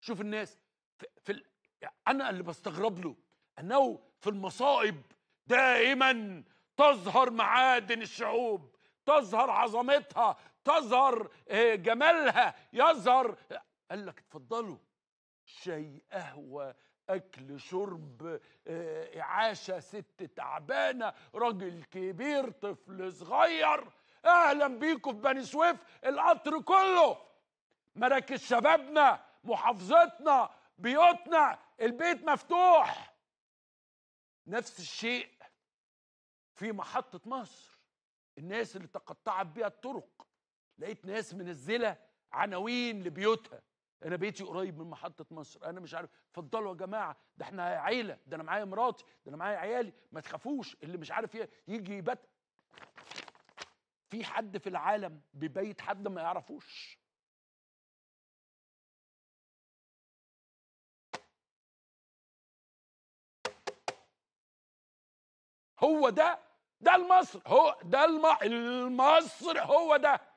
شوف الناس في, في ال... انا اللي بستغرب له انه في المصائب دائما تظهر معادن الشعوب تظهر عظمتها تظهر آه، جمالها يظهر قال لك اتفضلوا شاي قهوه اكل شرب اعاشه آه، ست تعبانه راجل كبير طفل صغير اهلا بيكم في بني سويف القطر كله مراكز شبابنا محافظتنا بيوتنا البيت مفتوح نفس الشيء في محطة مصر الناس اللي تقطعت بيها الطرق لقيت ناس منزلة عناوين لبيوتها انا بيتي قريب من محطة مصر انا مش عارف اتفضلوا يا جماعة ده احنا عيلة ده انا معايا مراتي ده انا معايا عيالي ما تخافوش اللي مش عارف يجي يبات في حد في العالم بيبيت حد ما يعرفوش هو ده ده المصر هو ده المصر هو ده